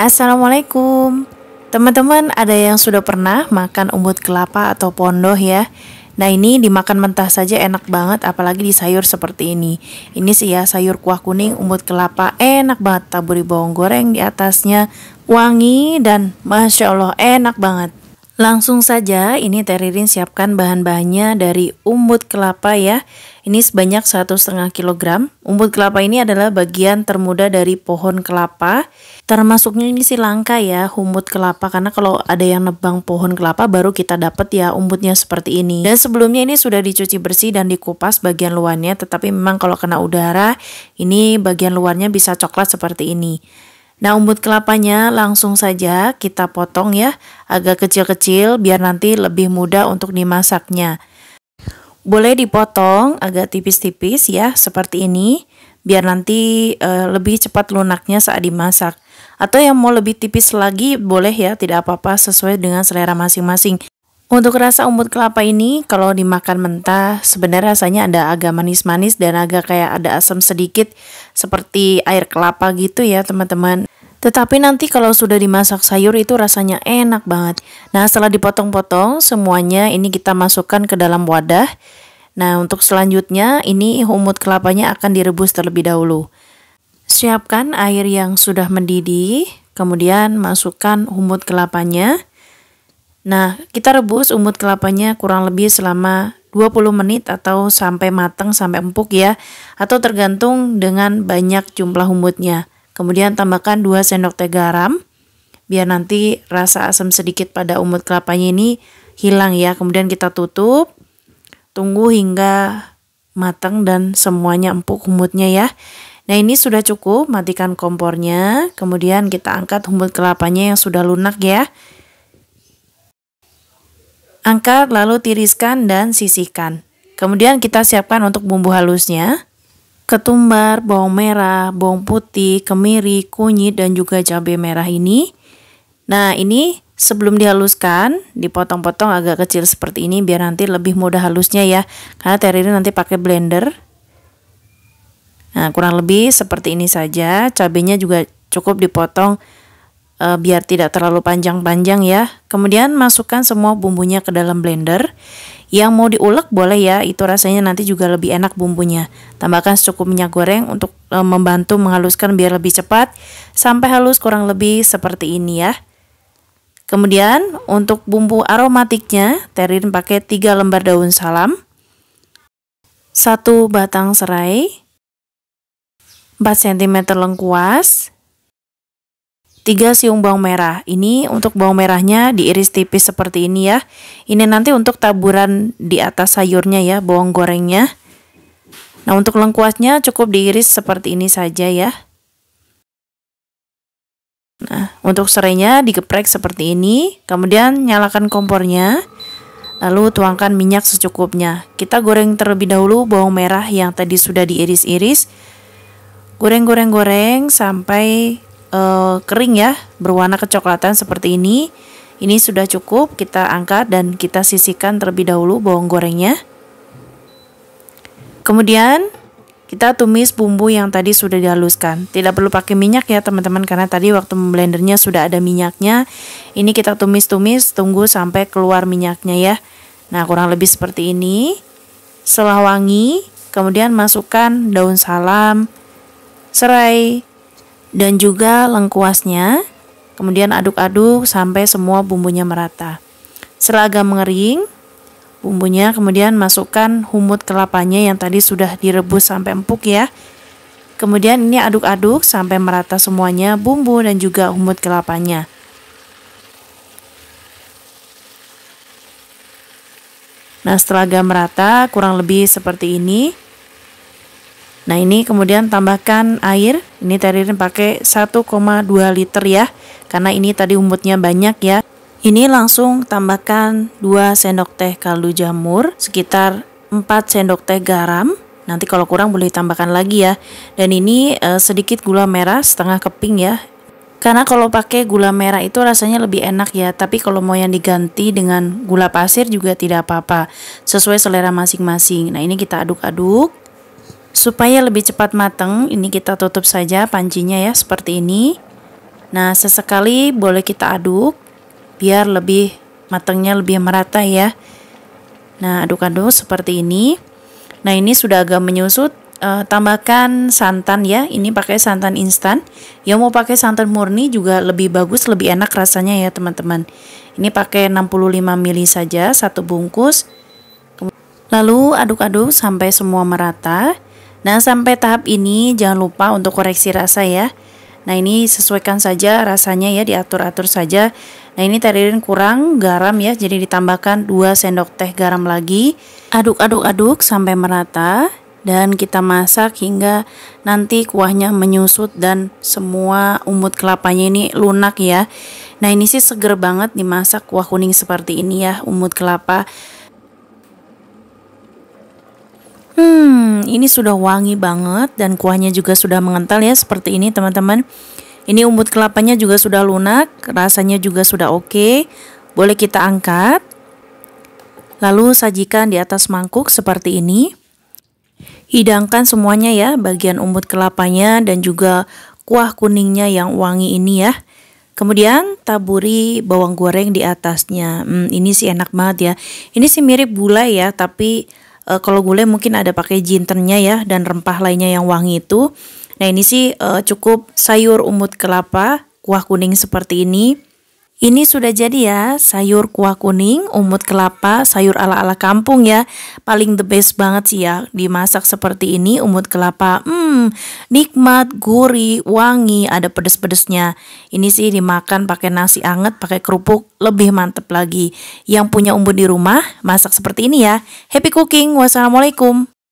Assalamualaikum. Teman-teman, ada yang sudah pernah makan umbut kelapa atau pondoh ya? Nah, ini dimakan mentah saja enak banget apalagi di sayur seperti ini. Ini sih ya sayur kuah kuning umbut kelapa enak banget taburi bawang goreng di atasnya, wangi dan masya Allah enak banget. Langsung saja ini Teririn siapkan bahan-bahannya dari umbut kelapa ya. Ini sebanyak 1,5 kg. Umbut kelapa ini adalah bagian termuda dari pohon kelapa. Termasuknya ini sih langka ya umbut kelapa karena kalau ada yang nebang pohon kelapa baru kita dapat ya umbutnya seperti ini. Dan sebelumnya ini sudah dicuci bersih dan dikupas bagian luarnya tetapi memang kalau kena udara ini bagian luarnya bisa coklat seperti ini. Nah, umbut kelapanya langsung saja kita potong ya, agak kecil-kecil biar nanti lebih mudah untuk dimasaknya. Boleh dipotong agak tipis-tipis ya, seperti ini, biar nanti e, lebih cepat lunaknya saat dimasak. Atau yang mau lebih tipis lagi boleh ya, tidak apa-apa sesuai dengan selera masing-masing. Untuk rasa umbut kelapa ini, kalau dimakan mentah, sebenarnya rasanya ada agak manis-manis dan agak kayak ada asam sedikit, seperti air kelapa gitu ya teman-teman. Tetapi nanti kalau sudah dimasak sayur itu rasanya enak banget. Nah setelah dipotong-potong, semuanya ini kita masukkan ke dalam wadah. Nah untuk selanjutnya, ini umbut kelapanya akan direbus terlebih dahulu. Siapkan air yang sudah mendidih, kemudian masukkan umbut kelapanya. Nah, kita rebus umbut kelapanya kurang lebih selama 20 menit atau sampai matang sampai empuk ya, atau tergantung dengan banyak jumlah umbutnya. Kemudian tambahkan 2 sendok teh garam biar nanti rasa asam sedikit pada umbut kelapanya ini hilang ya. Kemudian kita tutup. Tunggu hingga matang dan semuanya empuk umbutnya ya. Nah ini sudah cukup, matikan kompornya. Kemudian kita angkat umbut kelapanya yang sudah lunak ya. Angkat lalu tiriskan dan sisihkan. Kemudian kita siapkan untuk bumbu halusnya. Ketumbar, bawang merah, bawang putih, kemiri, kunyit, dan juga cabai merah ini. Nah ini sebelum dihaluskan, dipotong-potong agak kecil seperti ini biar nanti lebih mudah halusnya ya. Karena teriri nanti pakai blender. Nah kurang lebih seperti ini saja, Cabainya juga cukup dipotong e, biar tidak terlalu panjang-panjang ya. Kemudian masukkan semua bumbunya ke dalam blender. Yang mau diulek boleh ya, itu rasanya nanti juga lebih enak bumbunya. Tambahkan secukup minyak goreng untuk e, membantu menghaluskan biar lebih cepat sampai halus kurang lebih seperti ini ya. Kemudian untuk bumbu aromatiknya, Terin pakai 3 lembar daun salam, 1 batang serai, 4 cm lengkuas, 3 siung bawang merah. Ini untuk bawang merahnya diiris tipis seperti ini ya. Ini nanti untuk taburan di atas sayurnya ya, bawang gorengnya. Nah, untuk lengkuasnya cukup diiris seperti ini saja ya. Nah, untuk serainya digeprek seperti ini, kemudian nyalakan kompornya. Lalu tuangkan minyak secukupnya. Kita goreng terlebih dahulu bawang merah yang tadi sudah diiris-iris. Goreng-goreng-goreng sampai uh, kering ya, berwarna kecoklatan seperti ini. Ini sudah cukup, kita angkat dan kita sisihkan terlebih dahulu bawang gorengnya. Kemudian kita tumis bumbu yang tadi sudah dihaluskan. Tidak perlu pakai minyak ya teman-teman karena tadi waktu memblendernya sudah ada minyaknya. Ini kita tumis-tumis tunggu sampai keluar minyaknya ya. Nah, kurang lebih seperti ini. Setelah wangi, kemudian masukkan daun salam, serai, dan juga lengkuasnya. Kemudian aduk-aduk sampai semua bumbunya merata. Setelah agak mengering, bumbunya kemudian masukkan humut kelapanya yang tadi sudah direbus sampai empuk ya. Kemudian ini aduk-aduk sampai merata semuanya bumbu dan juga humut kelapanya. Nah setelah agak merata kurang lebih seperti ini Nah ini kemudian tambahkan air, ini teririn pakai 1,2 liter ya, karena ini tadi umbutnya banyak ya. Ini langsung tambahkan 2 sendok teh kaldu jamur, sekitar 4 sendok teh garam, nanti kalau kurang boleh tambahkan lagi ya. Dan ini eh, sedikit gula merah setengah keping ya, karena kalau pakai gula merah itu rasanya lebih enak ya, tapi kalau mau yang diganti dengan gula pasir juga tidak apa-apa, sesuai selera masing-masing. Nah, ini kita aduk-aduk. Supaya lebih cepat mateng ini kita tutup saja pancinya ya seperti ini. Nah, sesekali boleh kita aduk biar lebih matangnya lebih merata ya. Nah, aduk-aduk seperti ini. Nah, ini sudah agak menyusut, e, tambahkan santan ya. Ini pakai santan instan. Yang mau pakai santan murni juga lebih bagus, lebih enak rasanya ya, teman-teman. Ini pakai 65 ml saja, satu bungkus. Lalu aduk-aduk sampai semua merata. Nah, sampai tahap ini jangan lupa untuk koreksi rasa ya. Nah, ini sesuaikan saja rasanya ya, diatur-atur saja. Nah, ini teririn kurang garam ya, jadi ditambahkan 2 sendok teh garam lagi. Aduk-aduk-aduk sampai merata dan kita masak hingga nanti kuahnya menyusut dan semua umut kelapanya ini lunak ya. Nah, ini sih seger banget dimasak kuah kuning seperti ini ya, umut kelapa. Hmm, ini sudah wangi banget dan kuahnya juga sudah mengental ya seperti ini teman-teman. Ini umbut kelapanya juga sudah lunak, rasanya juga sudah oke. Boleh kita angkat. Lalu sajikan di atas mangkuk seperti ini. Hidangkan semuanya ya, bagian umbut kelapanya dan juga kuah kuningnya yang wangi ini ya. Kemudian taburi bawang goreng di atasnya. Hmm, ini sih enak banget ya. Ini sih mirip gulai ya, tapi e, kalau gulai mungkin ada pakai jintennya ya dan rempah lainnya yang wangi itu. Nah, ini sih e, cukup sayur umut kelapa, kuah kuning seperti ini ini sudah jadi ya, sayur kuah kuning, umut kelapa, sayur ala-ala kampung ya. Paling the best banget sih ya, dimasak seperti ini umut kelapa. Hmm, nikmat, gurih, wangi, ada pedes-pedesnya. Ini sih dimakan pakai nasi anget, pakai kerupuk, lebih mantep lagi. Yang punya umbun di rumah, masak seperti ini ya. Happy cooking, wassalamualaikum.